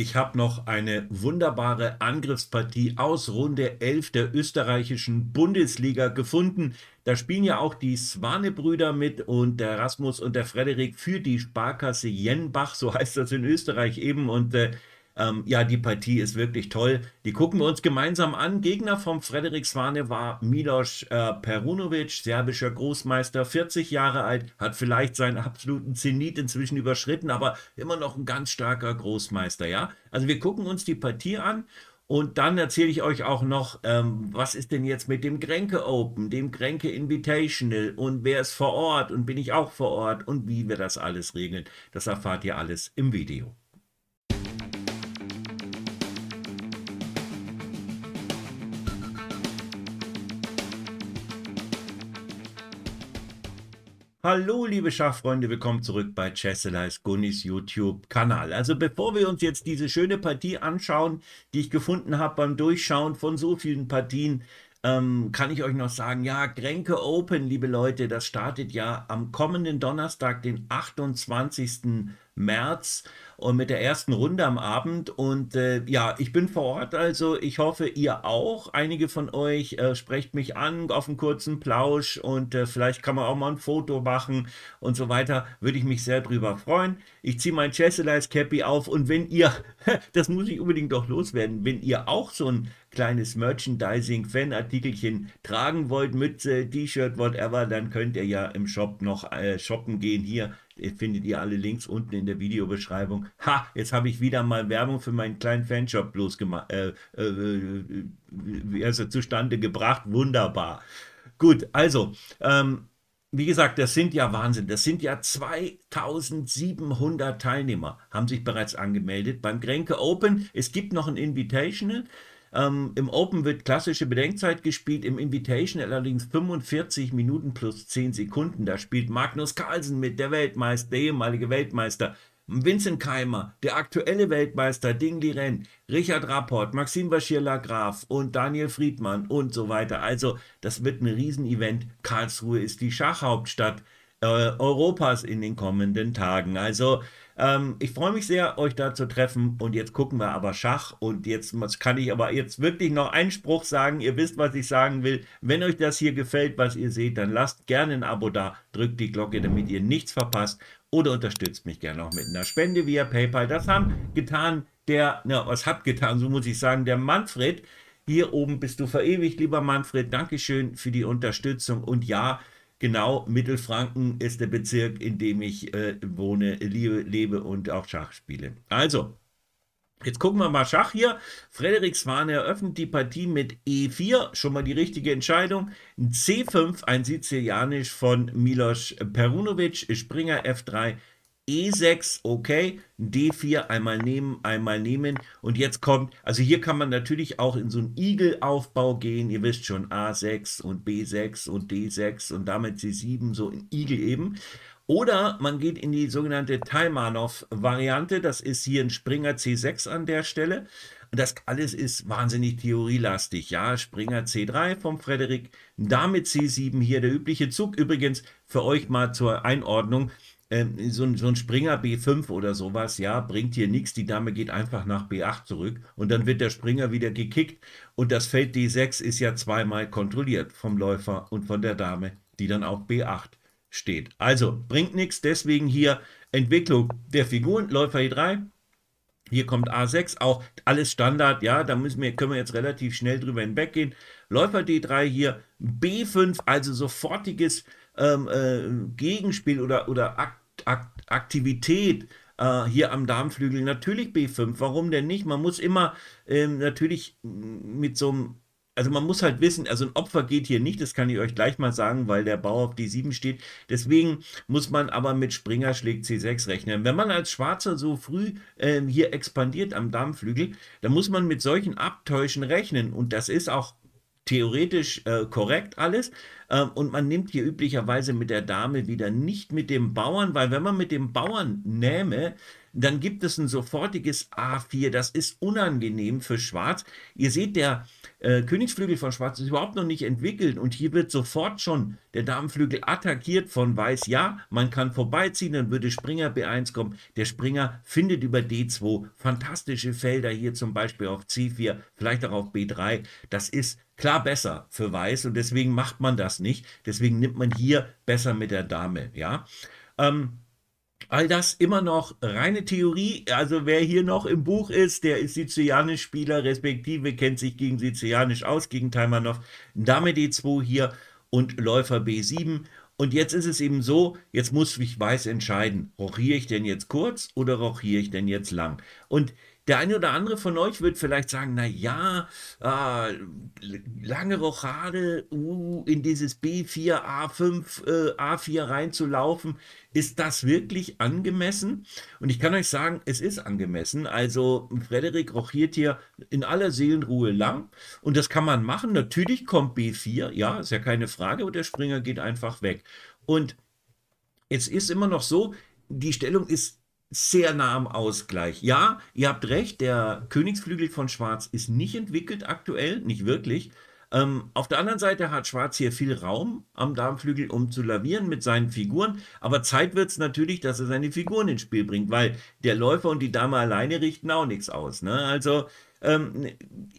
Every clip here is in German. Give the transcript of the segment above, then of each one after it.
Ich habe noch eine wunderbare Angriffspartie aus Runde 11 der österreichischen Bundesliga gefunden. Da spielen ja auch die Swane-Brüder mit und der Rasmus und der Frederik für die Sparkasse Jenbach, so heißt das in Österreich eben. Und äh, ähm, ja, die Partie ist wirklich toll. Die gucken wir uns gemeinsam an. Gegner von Frederik Swane war Milos äh, Perunovic, serbischer Großmeister, 40 Jahre alt, hat vielleicht seinen absoluten Zenit inzwischen überschritten, aber immer noch ein ganz starker Großmeister, ja. Also wir gucken uns die Partie an und dann erzähle ich euch auch noch, ähm, was ist denn jetzt mit dem Kränke Open, dem Kränke Invitational und wer ist vor Ort und bin ich auch vor Ort und wie wir das alles regeln. Das erfahrt ihr alles im Video. Hallo, liebe Schachfreunde, willkommen zurück bei Chesselize Gunnis YouTube-Kanal. Also bevor wir uns jetzt diese schöne Partie anschauen, die ich gefunden habe beim Durchschauen von so vielen Partien, ähm, kann ich euch noch sagen, ja, Grenke Open, liebe Leute, das startet ja am kommenden Donnerstag, den 28. März und mit der ersten Runde am Abend. Und äh, ja, ich bin vor Ort, also ich hoffe, ihr auch. Einige von euch äh, sprecht mich an auf einen kurzen Plausch und äh, vielleicht kann man auch mal ein Foto machen und so weiter. Würde ich mich sehr drüber freuen. Ich ziehe mein Chesselize Cappy auf und wenn ihr, das muss ich unbedingt doch loswerden, wenn ihr auch so ein kleines Merchandising-Fan-Artikelchen tragen wollt, Mütze, äh, T-Shirt, whatever, dann könnt ihr ja im Shop noch äh, shoppen gehen hier findet ihr alle Links unten in der Videobeschreibung. Ha, jetzt habe ich wieder mal Werbung für meinen kleinen Fanshop bloß gemacht, äh, äh, äh, wie also zustande gebracht. Wunderbar. Gut, also, ähm, wie gesagt, das sind ja Wahnsinn. Das sind ja 2700 Teilnehmer, haben sich bereits angemeldet beim Grenke Open. Es gibt noch ein Invitational. Ähm, Im Open wird klassische Bedenkzeit gespielt, im Invitation allerdings 45 Minuten plus 10 Sekunden. Da spielt Magnus Carlsen mit, der Weltmeister, der ehemalige Weltmeister. Vincent Keimer, der aktuelle Weltmeister Ding Liren, Richard Rapport, Maxim Bashir-Lagraf und Daniel Friedmann und so weiter. Also, das wird ein Riesenevent. Karlsruhe ist die Schachhauptstadt äh, Europas in den kommenden Tagen. Also, ähm, ich freue mich sehr, euch da zu treffen. Und jetzt gucken wir aber Schach. Und jetzt kann ich aber jetzt wirklich noch einen Spruch sagen. Ihr wisst, was ich sagen will. Wenn euch das hier gefällt, was ihr seht, dann lasst gerne ein Abo da. Drückt die Glocke, damit ihr nichts verpasst. Oder unterstützt mich gerne auch mit einer Spende via PayPal. Das haben getan der, na, was hat getan, so muss ich sagen, der Manfred. Hier oben bist du verewigt, lieber Manfred. Dankeschön für die Unterstützung. Und ja, genau Mittelfranken ist der Bezirk, in dem ich äh, wohne, liebe, lebe und auch Schach spiele. Also, Jetzt gucken wir mal Schach hier. Frederikswan eröffnet die Partie mit E4, schon mal die richtige Entscheidung. C5, ein Sizilianisch von Milos Perunovic, Springer F3, E6, okay, D4 einmal nehmen, einmal nehmen. Und jetzt kommt, also hier kann man natürlich auch in so einen Igelaufbau gehen. Ihr wisst schon, A6 und B6 und D6 und damit C7, so ein Igel eben. Oder man geht in die sogenannte Taimanov-Variante. Das ist hier ein Springer C6 an der Stelle. Und das alles ist wahnsinnig theorielastig. Ja, Springer C3 vom Frederik, damit C7 hier der übliche Zug. Übrigens für euch mal zur Einordnung ähm, so, ein, so ein Springer B5 oder sowas, ja, bringt hier nichts. Die Dame geht einfach nach B8 zurück und dann wird der Springer wieder gekickt und das Feld D6 ist ja zweimal kontrolliert vom Läufer und von der Dame, die dann auf B8 steht. Also bringt nichts, deswegen hier Entwicklung der Figuren, Läufer E3. Hier kommt A6, auch alles Standard, ja, da müssen wir, können wir jetzt relativ schnell drüber hinweggehen. Läufer D3 hier, B5, also sofortiges ähm, äh, Gegenspiel oder, oder Ak Aktivität äh, hier am Darmflügel, natürlich B5. Warum denn nicht? Man muss immer ähm, natürlich mit so einem also man muss halt wissen, also ein Opfer geht hier nicht, das kann ich euch gleich mal sagen, weil der Bau auf D7 steht. Deswegen muss man aber mit Springer schlägt C6 rechnen. Wenn man als Schwarzer so früh ähm, hier expandiert am Darmflügel, dann muss man mit solchen Abtäuschen rechnen. Und das ist auch theoretisch äh, korrekt alles. Ähm, und man nimmt hier üblicherweise mit der Dame wieder nicht mit dem Bauern, weil wenn man mit dem Bauern nähme, dann gibt es ein sofortiges A4. Das ist unangenehm für Schwarz. Ihr seht, der äh, Königsflügel von Schwarz ist überhaupt noch nicht entwickelt und hier wird sofort schon der Damenflügel attackiert von Weiß. Ja, man kann vorbeiziehen, dann würde Springer B1 kommen. Der Springer findet über D2 fantastische Felder hier zum Beispiel auf C4, vielleicht auch auf B3. Das ist klar besser für Weiß und deswegen macht man das nicht. Deswegen nimmt man hier besser mit der Dame, ja. Ähm, all das immer noch reine Theorie. Also wer hier noch im Buch ist, der ist Sizilianisch-Spieler, respektive kennt sich gegen Sizilianisch aus, gegen Taimanov. Dame D2 hier und Läufer B7. Und jetzt ist es eben so, jetzt muss ich weiß entscheiden, rochiere ich denn jetzt kurz oder rochiere ich denn jetzt lang? Und der eine oder andere von euch wird vielleicht sagen, na ja, äh, lange Rochade, uh, in dieses B4, A5, äh, A4 reinzulaufen, ist das wirklich angemessen? Und ich kann euch sagen, es ist angemessen. Also Frederik rochiert hier in aller Seelenruhe lang und das kann man machen. Natürlich kommt B4, ja, ist ja keine Frage, und der Springer geht einfach weg. Und es ist immer noch so, die Stellung ist sehr nah am Ausgleich. Ja, ihr habt recht, der Königsflügel von Schwarz ist nicht entwickelt aktuell, nicht wirklich. Ähm, auf der anderen Seite hat Schwarz hier viel Raum am Darmflügel, um zu lavieren mit seinen Figuren. Aber Zeit wird es natürlich, dass er seine Figuren ins Spiel bringt, weil der Läufer und die Dame alleine richten auch nichts aus. Ne? Also ähm,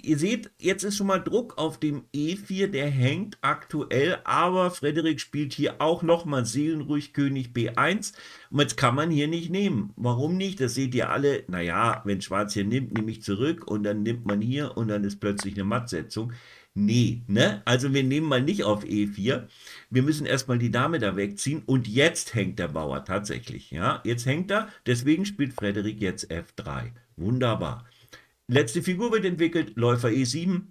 ihr seht, jetzt ist schon mal Druck auf dem E4, der hängt aktuell, aber Frederik spielt hier auch nochmal seelenruhig König B1 und jetzt kann man hier nicht nehmen. Warum nicht? Das seht ihr alle. Naja, wenn Schwarz hier nimmt, nehme ich zurück und dann nimmt man hier und dann ist plötzlich eine Mattsetzung. Nee, ne? Also wir nehmen mal nicht auf E4. Wir müssen erstmal die Dame da wegziehen und jetzt hängt der Bauer tatsächlich, ja? Jetzt hängt er, deswegen spielt Frederik jetzt F3. Wunderbar. Letzte Figur wird entwickelt, Läufer E7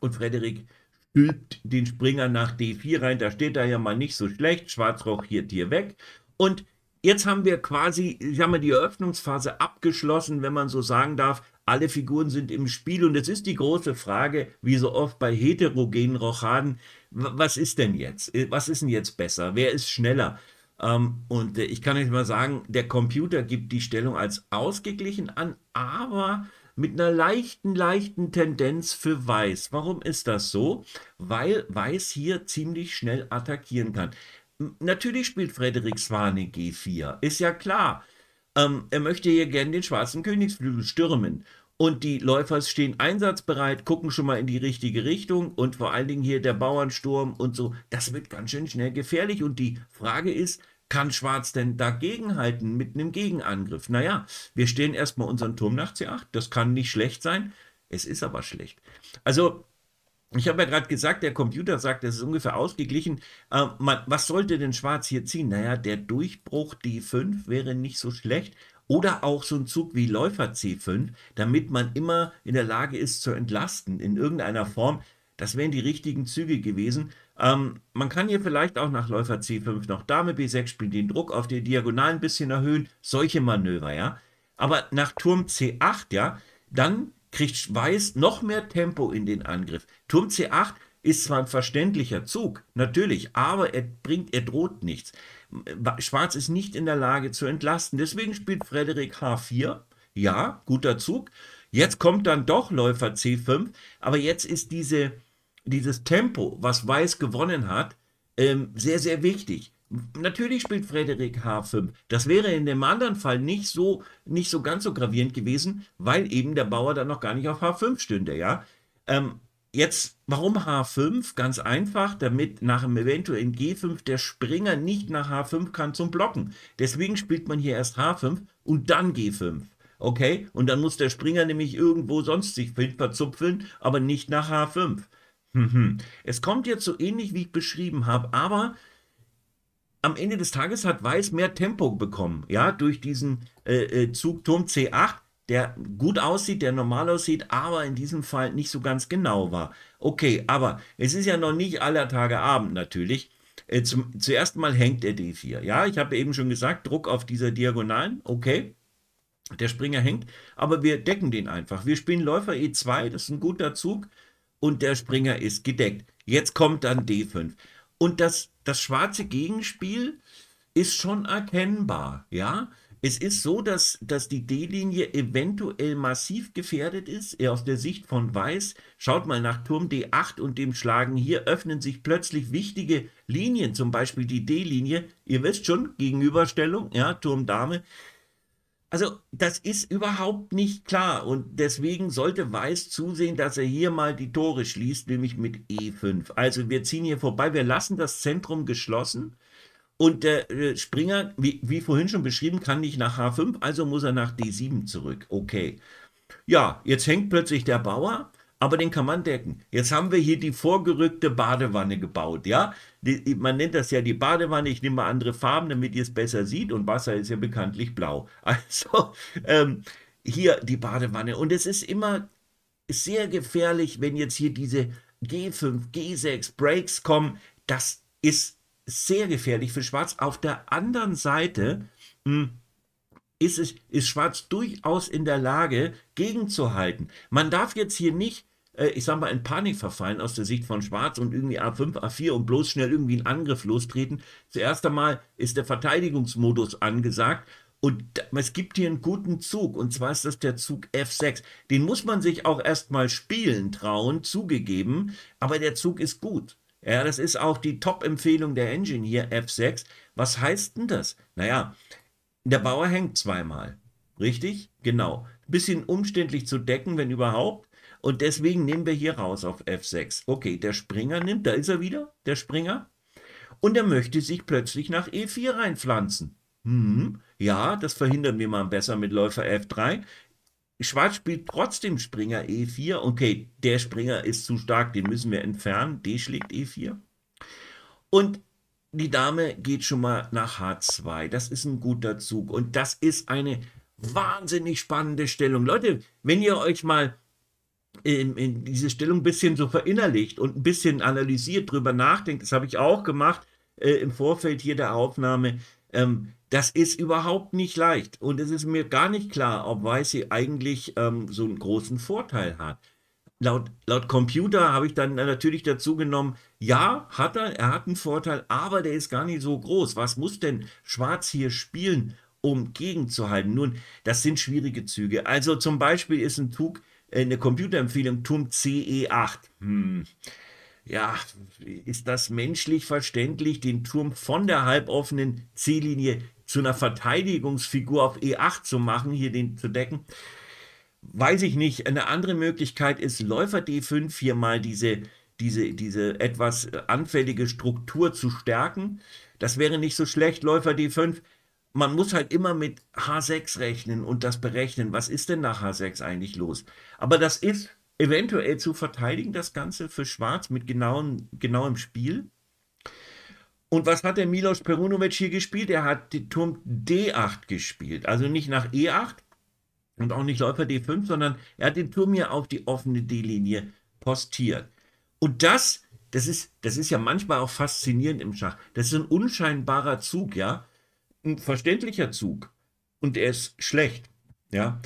und Frederik stülpt den Springer nach D4 rein. Da steht er ja mal nicht so schlecht. Schwarz hier, Tier weg. Und jetzt haben wir quasi, ich habe die Eröffnungsphase abgeschlossen, wenn man so sagen darf. Alle Figuren sind im Spiel und es ist die große Frage, wie so oft bei heterogenen Rochaden, was ist denn jetzt? Äh, was ist denn jetzt besser? Wer ist schneller? Um, ähm, und äh, ich kann euch mal sagen, der Computer gibt die Stellung als ausgeglichen an, aber mit einer leichten, leichten Tendenz für Weiß. Warum ist das so? Weil Weiß hier ziemlich schnell attackieren kann. Natürlich spielt Frederik Swane G4, ist ja klar. Ähm, er möchte hier gerne den schwarzen Königsflügel stürmen. Und die Läufer stehen einsatzbereit, gucken schon mal in die richtige Richtung und vor allen Dingen hier der Bauernsturm und so. Das wird ganz schön schnell gefährlich. Und die Frage ist, kann Schwarz denn dagegen halten mit einem Gegenangriff? Naja, wir stehen erstmal unseren Turm nach C8, das kann nicht schlecht sein, es ist aber schlecht. Also, ich habe ja gerade gesagt, der Computer sagt, es ist ungefähr ausgeglichen. Äh, man, was sollte denn Schwarz hier ziehen? Naja, der Durchbruch D5 wäre nicht so schlecht. Oder auch so ein Zug wie Läufer C5, damit man immer in der Lage ist zu entlasten in irgendeiner Form. Das wären die richtigen Züge gewesen. Ähm, man kann hier vielleicht auch nach Läufer C5 noch Dame B6 spielen, den Druck auf die Diagonalen ein bisschen erhöhen, solche Manöver, ja. Aber nach Turm C8, ja, dann kriegt Weiß noch mehr Tempo in den Angriff. Turm C8 ist zwar ein verständlicher Zug, natürlich, aber er bringt, er droht nichts. Schwarz ist nicht in der Lage zu entlasten. Deswegen spielt Frederik H4. Ja, guter Zug. Jetzt kommt dann doch Läufer C5, aber jetzt ist diese, dieses Tempo, was Weiß gewonnen hat, ähm, sehr, sehr wichtig. Natürlich spielt Frederik H5. Das wäre in dem anderen Fall nicht so, nicht so ganz so gravierend gewesen, weil eben der Bauer dann noch gar nicht auf H5 stünde, ja. Ähm, jetzt, warum H5? Ganz einfach, damit nach einem eventuellen G5 der Springer nicht nach H5 kann zum Blocken. Deswegen spielt man hier erst H5 und dann G5. Okay? Und dann muss der Springer nämlich irgendwo sonst sich verzupfeln, aber nicht nach H5. Mhm. Es kommt jetzt so ähnlich, wie ich beschrieben habe, aber am Ende des Tages hat Weiß mehr Tempo bekommen, ja, durch diesen äh, äh Zugturm C8, der gut aussieht, der normal aussieht, aber in diesem Fall nicht so ganz genau war. Okay, aber es ist ja noch nicht aller Tage Abend natürlich. Äh, zum, zuerst mal hängt der D4. Ja, ich habe eben schon gesagt, Druck auf dieser Diagonalen, okay. Der Springer hängt, aber wir decken den einfach. Wir spielen Läufer E2, das ist ein guter Zug und der Springer ist gedeckt. Jetzt kommt dann D5. Und das, das schwarze Gegenspiel ist schon erkennbar, ja. Es ist so, dass, dass die D-Linie eventuell massiv gefährdet ist. Aus der Sicht von Weiß, schaut mal nach Turm D8 und dem Schlagen hier, öffnen sich plötzlich wichtige Linien, zum Beispiel die D-Linie. Ihr wisst schon, Gegenüberstellung, ja, Turm Dame. Also das ist überhaupt nicht klar und deswegen sollte Weiß zusehen, dass er hier mal die Tore schließt, nämlich mit E5. Also wir ziehen hier vorbei, wir lassen das Zentrum geschlossen und der äh, Springer, wie, wie vorhin schon beschrieben, kann nicht nach H5, also muss er nach D7 zurück. Okay. Ja, jetzt hängt plötzlich der Bauer aber den kann man decken. Jetzt haben wir hier die vorgerückte Badewanne gebaut, ja. Die, man nennt das ja die Badewanne. Ich nehme mal andere Farben, damit ihr es besser sieht. Und Wasser ist ja bekanntlich blau. Also ähm, hier die Badewanne. Und es ist immer sehr gefährlich, wenn jetzt hier diese G5, G6 Breaks kommen. Das ist sehr gefährlich für Schwarz. Auf der anderen Seite hm, ist, es, ist Schwarz durchaus in der Lage, gegenzuhalten. Man darf jetzt hier nicht äh, ich sag mal, in Panik verfallen aus der Sicht von Schwarz und irgendwie A5, A4 und bloß schnell irgendwie einen Angriff lostreten. Zuerst einmal ist der Verteidigungsmodus angesagt. Und es gibt hier einen guten Zug, und zwar ist das der Zug F6. Den muss man sich auch erstmal spielen trauen, zugegeben, aber der Zug ist gut. Ja, das ist auch die Top-Empfehlung der Engine hier, F6. Was heißt denn das? Naja, der Bauer hängt zweimal, richtig? Genau. Bisschen umständlich zu decken, wenn überhaupt. Und deswegen nehmen wir hier raus auf F6. Okay, der Springer nimmt, da ist er wieder, der Springer. Und er möchte sich plötzlich nach E4 reinpflanzen. Hm, ja, das verhindern wir mal besser mit Läufer F3. Schwarz spielt trotzdem Springer E4. Okay, der Springer ist zu stark, den müssen wir entfernen. D schlägt E4. Und die Dame geht schon mal nach H2. Das ist ein guter Zug. Und das ist eine wahnsinnig spannende Stellung. Leute, wenn ihr euch mal in, in diese Stellung ein bisschen so verinnerlicht und ein bisschen analysiert, drüber nachdenkt. Das habe ich auch gemacht äh, im Vorfeld hier der Aufnahme. Ähm, das ist überhaupt nicht leicht. Und es ist mir gar nicht klar, ob Weißi eigentlich ähm, so einen großen Vorteil hat. Laut, laut Computer habe ich dann natürlich dazu genommen, ja, hat er, er hat einen Vorteil, aber der ist gar nicht so groß. Was muss denn Schwarz hier spielen, um gegenzuhalten? Nun, das sind schwierige Züge. Also zum Beispiel ist ein Zug, äh, eine Computerempfehlung TUM CE8. Hm. Ja, ist das menschlich verständlich, den Turm von der halboffenen C-Linie zu einer Verteidigungsfigur auf E8 zu machen, hier den zu decken? Weiß ich nicht. Eine andere Möglichkeit ist Läufer D5 hier mal diese, diese, diese etwas anfällige Struktur zu stärken. Das wäre nicht so schlecht, Läufer D5 man muss halt immer mit H6 rechnen und das berechnen. Was ist denn nach H6 eigentlich los? Aber das ist eventuell zu verteidigen, das Ganze für Schwarz mit genauem, genauem Spiel. Und was hat der Milos Perunovic hier gespielt? Er hat den Turm D8 gespielt. Also nicht nach E8 und auch nicht Läufer D5, sondern er hat den Turm hier auf die offene D-Linie postiert. Und das, das ist, das ist ja manchmal auch faszinierend im Schach. Das ist ein unscheinbarer Zug, ja ein verständlicher Zug und er ist schlecht. Ja.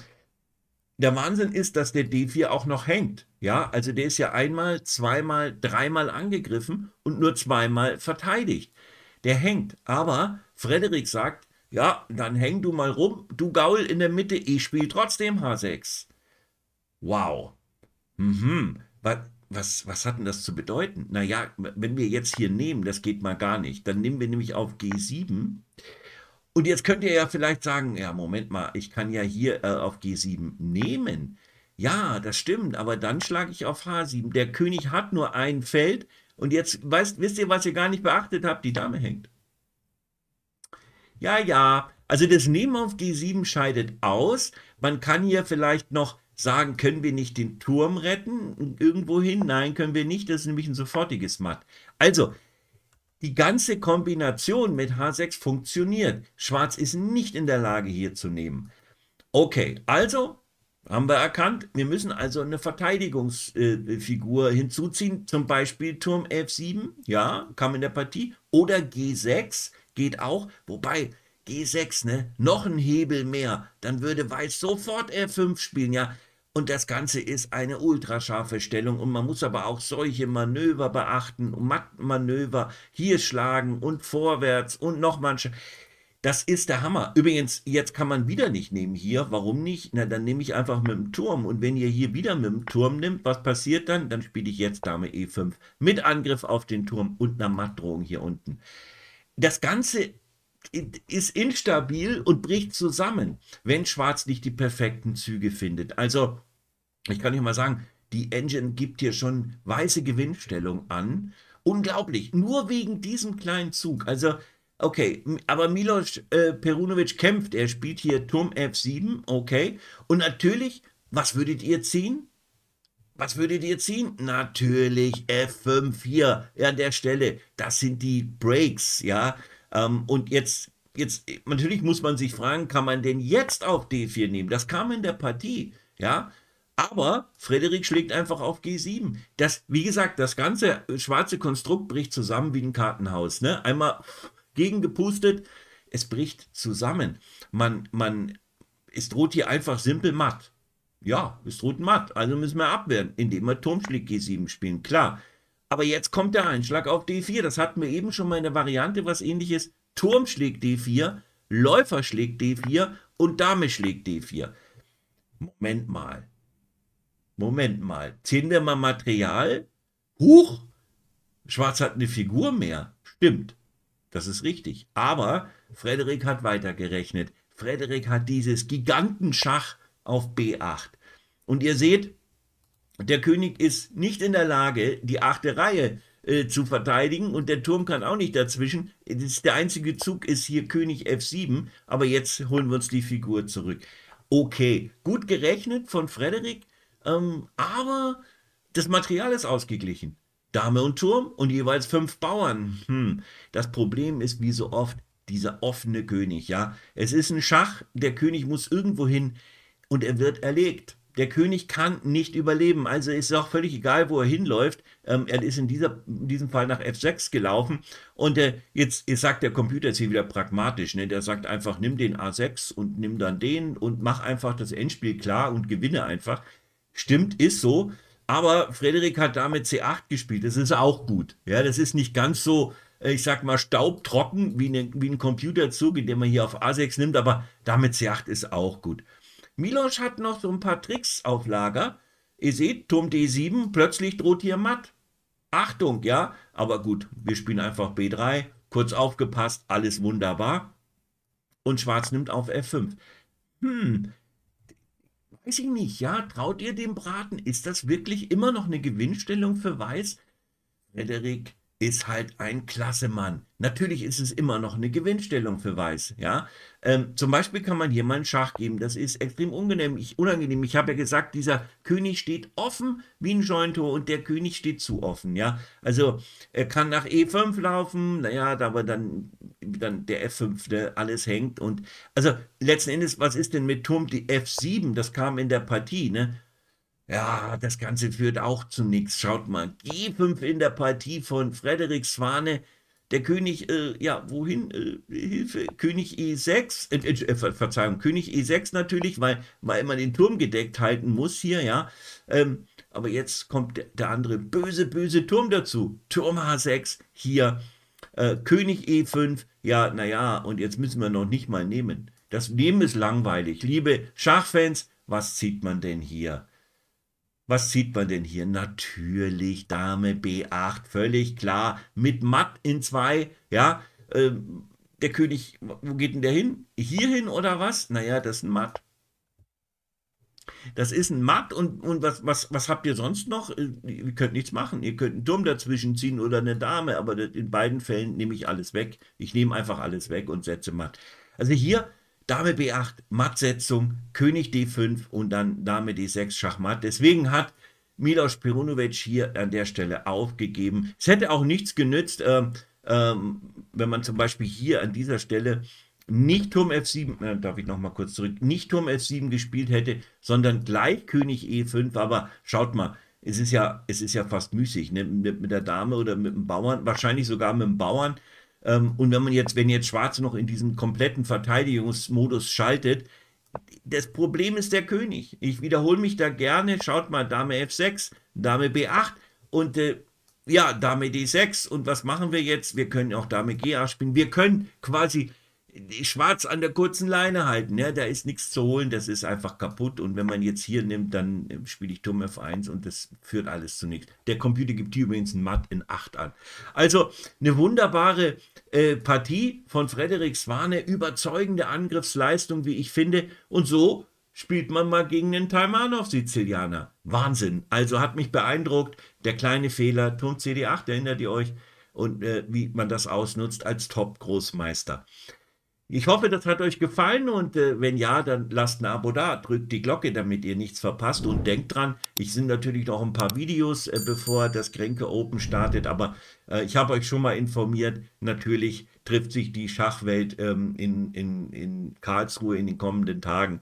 Der Wahnsinn ist, dass der D4 auch noch hängt. Ja, also der ist ja einmal, zweimal, dreimal angegriffen und nur zweimal verteidigt. Der hängt. Aber Frederik sagt, ja, dann häng du mal rum, du Gaul in der Mitte, ich spiele trotzdem H6. Wow. Mhm. Was, was, was hat denn das zu bedeuten? Naja, wenn wir jetzt hier nehmen, das geht mal gar nicht, dann nehmen wir nämlich auf G7. Und jetzt könnt ihr ja vielleicht sagen, ja, Moment mal, ich kann ja hier äh, auf G7 nehmen. Ja, das stimmt, aber dann schlage ich auf H7. Der König hat nur ein Feld und jetzt weißt, wisst ihr, was ihr gar nicht beachtet habt, die Dame hängt. Ja, ja, also das Nehmen auf G7 scheidet aus. Man kann hier vielleicht noch sagen, können wir nicht den Turm retten irgendwohin? Nein, können wir nicht, das ist nämlich ein sofortiges Matt. Also, die ganze Kombination mit H6 funktioniert. Schwarz ist nicht in der Lage, hier zu nehmen. Okay, also haben wir erkannt, wir müssen also eine Verteidigungsfigur hinzuziehen, zum Beispiel Turm F7, ja, kam in der Partie, oder G6 geht auch, wobei G6, ne, noch ein Hebel mehr, dann würde Weiß sofort F5 spielen, ja, und das Ganze ist eine ultrascharfe Stellung und man muss aber auch solche Manöver beachten, Maktmanöver, hier schlagen und vorwärts und nochmal. Das ist der Hammer. Übrigens, jetzt kann man wieder nicht nehmen hier. Warum nicht? Na, dann nehme ich einfach mit dem Turm. Und wenn ihr hier wieder mit dem Turm nimmt, was passiert dann? Dann spiele ich jetzt Dame E5 mit Angriff auf den Turm und einer Mattdrohung hier unten. Das Ganze ist instabil und bricht zusammen, wenn Schwarz nicht die perfekten Züge findet. Also, ich kann nicht mal sagen, die Engine gibt hier schon weiße Gewinnstellung an. Unglaublich, nur wegen diesem kleinen Zug. Also, okay, aber Milos äh, Perunovic kämpft, er spielt hier Turm F7, okay. Und natürlich, was würdet ihr ziehen? Was würdet ihr ziehen? Natürlich F5, hier an der Stelle. Das sind die Breaks, ja. Ähm, und jetzt, jetzt, natürlich muss man sich fragen, kann man denn jetzt auf D4 nehmen? Das kam in der Partie, ja. Aber Frederik schlägt einfach auf G7. Das, wie gesagt, das ganze äh, schwarze Konstrukt bricht zusammen wie ein Kartenhaus. Ne? Einmal gegengepustet, es bricht zusammen. Man, man, es droht hier einfach simpel matt. Ja, es droht matt. Also müssen wir abwehren, indem wir Turmschläg G7 spielen. Klar, aber jetzt kommt der Einschlag auf D4. Das hatten wir eben schon mal in der Variante, was ähnliches. Turm schlägt D4, Läufer schlägt D4 und Dame schlägt D4. Moment mal. Moment mal. Ziehen wir mal Material. Huch! Schwarz hat eine Figur mehr. Stimmt. Das ist richtig. Aber Frederik hat weitergerechnet. Frederik hat dieses Gigantenschach auf B8. Und ihr seht, der König ist nicht in der Lage, die achte Reihe äh, zu verteidigen und der Turm kann auch nicht dazwischen. der einzige Zug ist hier König F7, aber jetzt holen wir uns die Figur zurück. Okay, gut gerechnet von Frederik, ähm, aber das Material ist ausgeglichen. Dame und Turm und jeweils fünf Bauern. Hm. Das Problem ist, wie so oft, dieser offene König, ja. Es ist ein Schach, der König muss irgendwo hin und er wird erlegt der König kann nicht überleben. Also ist es auch völlig egal, wo er hinläuft. Ähm, er ist in, dieser, in diesem Fall nach F6 gelaufen. Und äh, jetzt, jetzt sagt der Computer jetzt hier wieder pragmatisch. Ne? Der sagt einfach, nimm den A6 und nimm dann den und mach einfach das Endspiel klar und gewinne einfach. Stimmt, ist so. Aber Frederik hat damit C8 gespielt. Das ist auch gut. Ja, das ist nicht ganz so, äh, ich sag mal, staubtrocken wie, eine, wie ein Computerzug, den man hier auf A6 nimmt. Aber damit C8 ist auch gut. Milos hat noch so ein paar Tricks auf Lager. Ihr seht, Turm D7, plötzlich droht hier Matt. Achtung, ja, aber gut, wir spielen einfach B3, kurz aufgepasst, alles wunderbar. Und Schwarz nimmt auf F5. Hm, weiß ich nicht, ja, traut ihr dem Braten? Ist das wirklich immer noch eine Gewinnstellung für Weiß? Frederik, ist halt ein klasse Mann. Natürlich ist es immer noch eine Gewinnstellung für Weiß. Ja? Ähm, zum Beispiel kann man hier mal einen Schach geben. Das ist extrem unangenehm. Ich, unangenehm. ich habe ja gesagt, dieser König steht offen wie ein Jointo und der König steht zu offen. Ja? Also er kann nach E5 laufen, naja, da aber dann, dann der F5, der alles hängt. Und also letzten Endes, was ist denn mit Turm die F7? Das kam in der Partie, ne? Ja, das Ganze führt auch zu nichts. Schaut mal, G5 in der Partie von Frederik Swane. Der König, äh, ja, wohin? Äh, Hilfe, König E6, äh, äh, äh, Ver Verzeihung, König E6 natürlich, weil, weil man den Turm gedeckt halten muss hier, ja. Ähm, aber jetzt kommt der, der andere böse, böse Turm dazu. Turm H6, hier, äh, König E5, ja, naja, und jetzt müssen wir noch nicht mal nehmen. Das Nehmen ist langweilig. Liebe Schachfans, was zieht man denn hier? Was sieht man denn hier? Natürlich Dame B8, völlig klar, mit Matt in zwei, ja. Ähm, der König, wo geht denn der hin? Hierhin oder was? Naja, das ist ein Matt. Das ist ein Matt und, und was, was, was habt ihr sonst noch? Äh, ihr könnt nichts machen. Ihr könnt einen Turm dazwischen ziehen oder eine Dame, aber in beiden Fällen nehme ich alles weg. Ich nehme einfach alles weg und setze Matt. Also hier Dame B8, Mattsetzung, König D5 und dann Dame D6, Schachmatt. Deswegen hat Milos Perunovic hier an der Stelle aufgegeben. Es hätte auch nichts genützt, ähm, ähm, wenn man zum Beispiel hier an dieser Stelle nicht Turm F7, äh, darf ich nochmal kurz zurück, nicht Turm F7 gespielt hätte, sondern gleich König E5. Aber schaut mal, es ist ja, es ist ja fast müßig, ne? mit, mit der Dame oder mit dem Bauern, wahrscheinlich sogar mit dem Bauern ähm, und wenn man jetzt, wenn jetzt Schwarze noch in diesen kompletten Verteidigungsmodus schaltet, das Problem ist der König. Ich wiederhole mich da gerne. Schaut mal, Dame F6, Dame B8 und äh, ja, Dame D6. Und was machen wir jetzt? Wir können auch Dame G8 spielen. Wir können quasi Schwarz an der kurzen Leine halten, ja, da ist nichts zu holen, das ist einfach kaputt. Und wenn man jetzt hier nimmt, dann ähm, spiele ich Turm F1 und das führt alles zu nichts. Der Computer gibt hier übrigens ein Matt in 8 an. Also eine wunderbare äh, Partie von Frederik Swane, überzeugende Angriffsleistung, wie ich finde. Und so spielt man mal gegen den Taimanov-Sizilianer. Wahnsinn. Also hat mich beeindruckt, der kleine Fehler, Turm CD8, erinnert ihr euch? Und äh, wie man das ausnutzt als Top-Großmeister. Ich hoffe, das hat euch gefallen und äh, wenn ja, dann lasst ein Abo da, drückt die Glocke, damit ihr nichts verpasst und denkt dran, ich sind natürlich noch ein paar Videos, äh, bevor das Kränke Open startet, aber äh, ich habe euch schon mal informiert, natürlich trifft sich die Schachwelt ähm, in, in, in Karlsruhe in den kommenden Tagen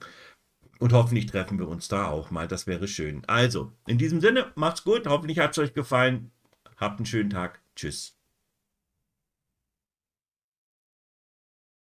und hoffentlich treffen wir uns da auch mal, das wäre schön. Also, in diesem Sinne, macht's gut, hoffentlich hat es euch gefallen, habt einen schönen Tag, tschüss.